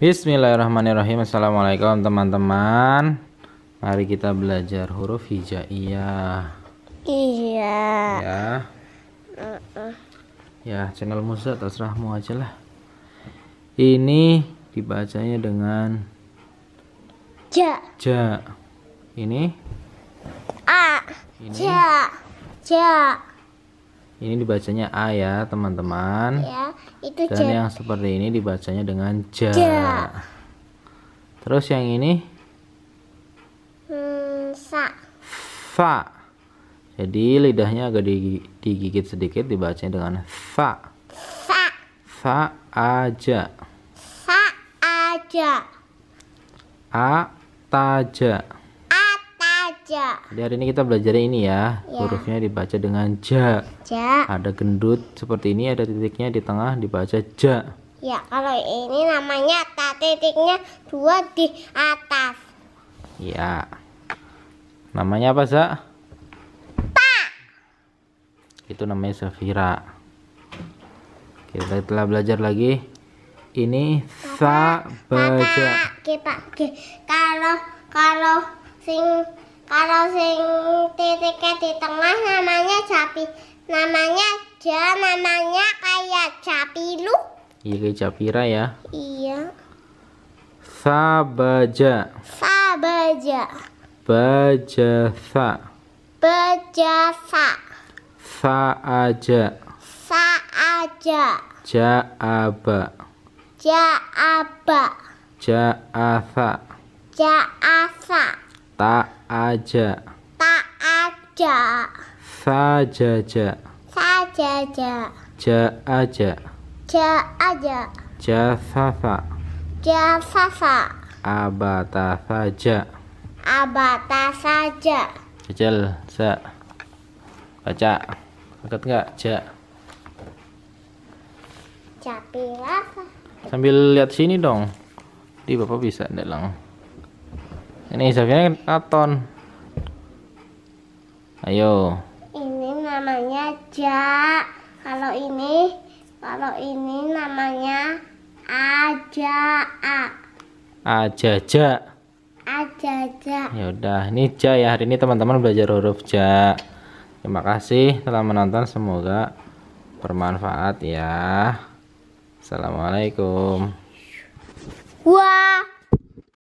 Bismillahirrahmanirrahim Assalamualaikum teman-teman Mari kita belajar huruf hijaiyah Iya Ya uh -uh. Ya channel Musa terserahmu aja lah Ini dibacanya dengan Ja Ja Ini A Ini Ja Ja ini dibacanya A ya, teman-teman. Ya, itu Dan ja. yang seperti ini dibacanya dengan ja. ja. Terus yang ini? Hmm, sa. Fa. Jadi lidahnya agak digigit sedikit dibacanya dengan fa. Fa. Fa aja. Fa aja. A taja ja. Jadi hari ini kita belajar ini ya. ya. Hurufnya dibaca dengan ja. Ja. Ada gendut seperti ini, ada titiknya di tengah dibaca ja. Ya, kalau ini namanya ta titiknya dua di atas. Ya. Namanya apa, sa Ta. Itu namanya Safira. Kita telah belajar lagi. Ini sa baca. Kita kalau kalau sing kalau sing titiknya di tengah namanya capi namanya dia namanya kayak capilu. Iya kayak capira ya. Iya. Sabaja. Sabaja. Bajasa. Bajasa. Saaja. Saaja. Jaaba. Jaaba. Jaasa. Jaasa. Tak aja. Tak aja. saja aja Ja aja. Ja aja. ja sa sa. Abata saja. Abata saja. kecil sa Baca. Angkat enggak? Ja. Sambil lihat sini dong. Di Bapak bisa enggak langsung ini Zafianya kan katon. Ayo. Ini namanya ja. Kalau ini, kalau ini namanya aja. A. Aja Aja ja. Ya udah, ini ja ya. Hari ini teman-teman belajar huruf ja. Terima kasih telah menonton. Semoga bermanfaat ya. Assalamualaikum. Wah.